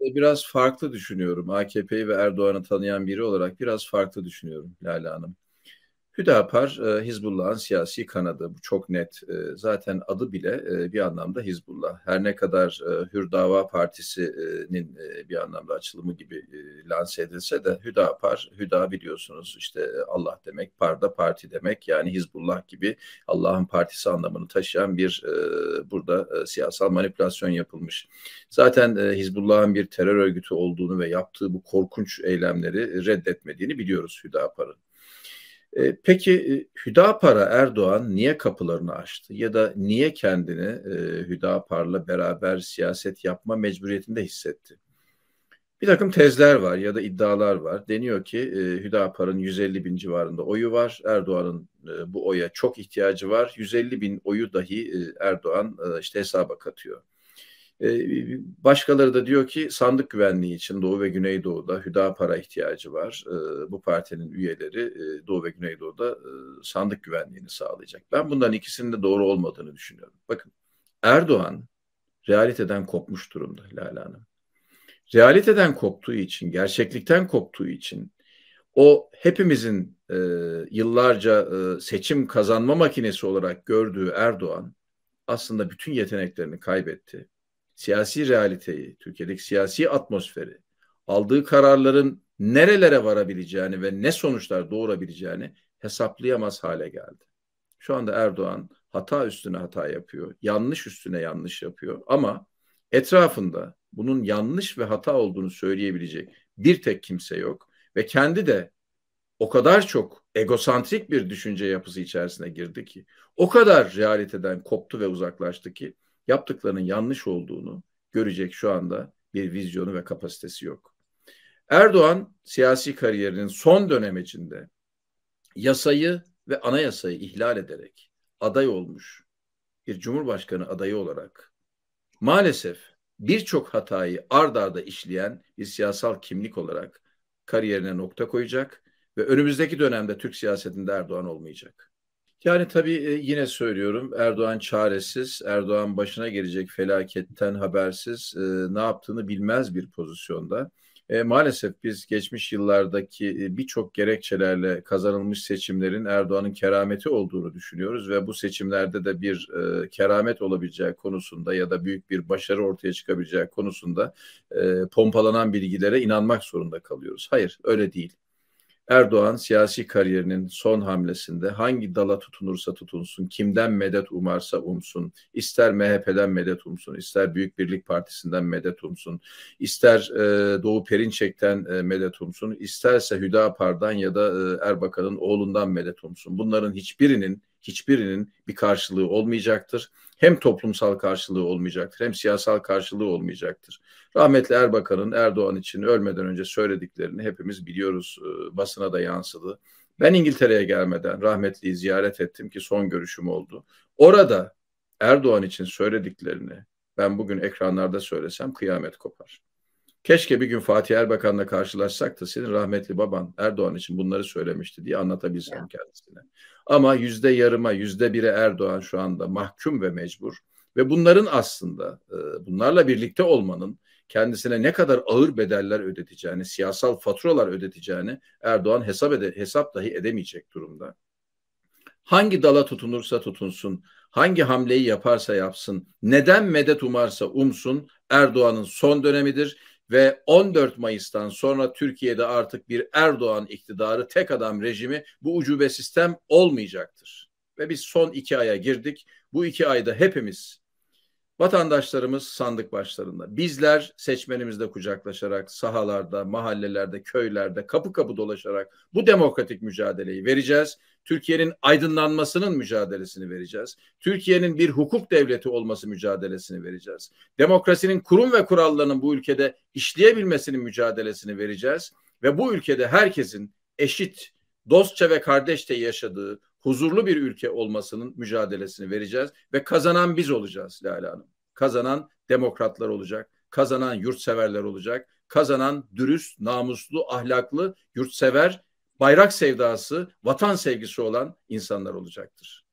E, biraz farklı düşünüyorum. AKP'yi ve Erdoğan'ı tanıyan biri olarak biraz farklı düşünüyorum Lale Hanım. Hüdapar e, Hizbullah'ın siyasi kanadı bu çok net. E, zaten adı bile e, bir anlamda Hizbullah. Her ne kadar Hür Dava Partisi'nin bir anlamda açılımı gibi lanse edilse de Hüdapar, Hüda biliyorsunuz işte Allah demek, parda parti demek yani Hizbullah gibi Allah'ın partisi anlamını taşıyan bir burada siyasal manipülasyon yapılmış. Zaten Hizbullah'ın bir terör örgütü olduğunu ve yaptığı bu korkunç eylemleri reddetmediğini biliyoruz Hüdapar'ın. E, peki e, Hüdapar'a Erdoğan niye kapılarını açtı ya da niye kendini e, Hüdapar'la beraber siyaset yapma mecburiyetinde hissetti? Bir takım tezler var ya da iddialar var. Deniyor ki e, Hüdapar'ın 150 bin civarında oyu var. Erdoğan'ın e, bu oya çok ihtiyacı var. 150 bin oyu dahi e, Erdoğan e, işte hesaba katıyor. Ee, başkaları da diyor ki sandık güvenliği için Doğu ve Güneydoğu'da Hüdapar'a ihtiyacı var. Ee, bu partinin üyeleri e, Doğu ve Güneydoğu'da e, sandık güvenliğini sağlayacak. Ben bundan ikisinin de doğru olmadığını düşünüyorum. Bakın Erdoğan realiteden kopmuş durumda Lala Hanım. Realiteden koptuğu için, gerçeklikten koptuğu için o hepimizin e, yıllarca e, seçim kazanma makinesi olarak gördüğü Erdoğan aslında bütün yeteneklerini kaybetti siyasi realiteyi, Türkiye'deki siyasi atmosferi, aldığı kararların nerelere varabileceğini ve ne sonuçlar doğurabileceğini hesaplayamaz hale geldi. Şu anda Erdoğan hata üstüne hata yapıyor, yanlış üstüne yanlış yapıyor ama etrafında bunun yanlış ve hata olduğunu söyleyebilecek bir tek kimse yok ve kendi de o kadar çok egosantrik bir düşünce yapısı içerisine girdi ki, o kadar realiteden koptu ve uzaklaştı ki yaptıklarının yanlış olduğunu görecek şu anda bir vizyonu ve kapasitesi yok. Erdoğan siyasi kariyerinin son dönemecinde yasayı ve anayasayı ihlal ederek aday olmuş bir cumhurbaşkanı adayı olarak maalesef birçok hatayı ard arda işleyen bir siyasal kimlik olarak kariyerine nokta koyacak ve önümüzdeki dönemde Türk siyasetinde Erdoğan olmayacak. Yani tabii e, yine söylüyorum Erdoğan çaresiz, Erdoğan başına gelecek felaketten habersiz, e, ne yaptığını bilmez bir pozisyonda. E, maalesef biz geçmiş yıllardaki birçok gerekçelerle kazanılmış seçimlerin Erdoğan'ın kerameti olduğunu düşünüyoruz ve bu seçimlerde de bir keramet olabileceği konusunda ya da büyük bir başarı ortaya çıkabileceği konusunda pompalanan bilgilere inanmak zorunda kalıyoruz. Hayır, öyle değil. Erdoğan siyasi kariyerinin son hamlesinde hangi dala tutunursa tutunsun, kimden medet umarsa umsun, ister MHP'den medet umsun, ister Büyük Birlik Partisi'nden medet umsun, ister e, Doğu Perinçek'ten e, medet umsun, isterse Hüdapar'dan ya da e, Erbakan'ın oğlundan medet umsun. Bunların hiçbirinin hiçbirinin bir karşılığı olmayacaktır hem toplumsal karşılığı olmayacaktır hem siyasal karşılığı olmayacaktır. Rahmetli Erbakan'ın Erdoğan için ölmeden önce söylediklerini hepimiz biliyoruz. E, basına da yansıdı. Ben İngiltere'ye gelmeden rahmetliyi ziyaret ettim ki son görüşüm oldu. Orada Erdoğan için söylediklerini ben bugün ekranlarda söylesem kıyamet kopar. Keşke bir gün Fatih Erbakan'la karşılaşsak da senin rahmetli baban Erdoğan için bunları söylemişti diye anlatabilsem kendisine. Ama yüzde yarıma yüzde biri Erdoğan şu anda mahkum ve mecbur. Ve bunların aslında e, bunlarla birlikte olmanın kendisine ne kadar ağır bedeller ödeteceğini, siyasal faturalar ödeteceğini Erdoğan hesap, ede, hesap dahi edemeyecek durumda. Hangi dala tutunursa tutunsun, hangi hamleyi yaparsa yapsın, neden medet umarsa umsun Erdoğan'ın son dönemidir ve 14 Mayıs'tan sonra Türkiye'de artık bir Erdoğan iktidarı tek adam rejimi bu ucube sistem olmayacaktır. Ve biz son iki aya girdik. Bu iki ayda hepimiz Vatandaşlarımız sandık başlarında. Bizler seçmenimizle kucaklaşarak sahalarda, mahallelerde, köylerde kapı kapı dolaşarak bu demokratik mücadeleyi vereceğiz. Türkiye'nin aydınlanmasının mücadelesini vereceğiz. Türkiye'nin bir hukuk devleti olması mücadelesini vereceğiz. Demokrasinin kurum ve kurallarının bu ülkede işleyebilmesinin mücadelesini vereceğiz ve bu ülkede herkesin eşit, dostça ve kardeşçe yaşadığı, huzurlu bir ülke olmasının mücadelesini vereceğiz ve kazanan biz olacağız Lale Hanım. Kazanan demokratlar olacak, kazanan yurtseverler olacak, kazanan dürüst, namuslu, ahlaklı, yurtsever, bayrak sevdası, vatan sevgisi olan insanlar olacaktır.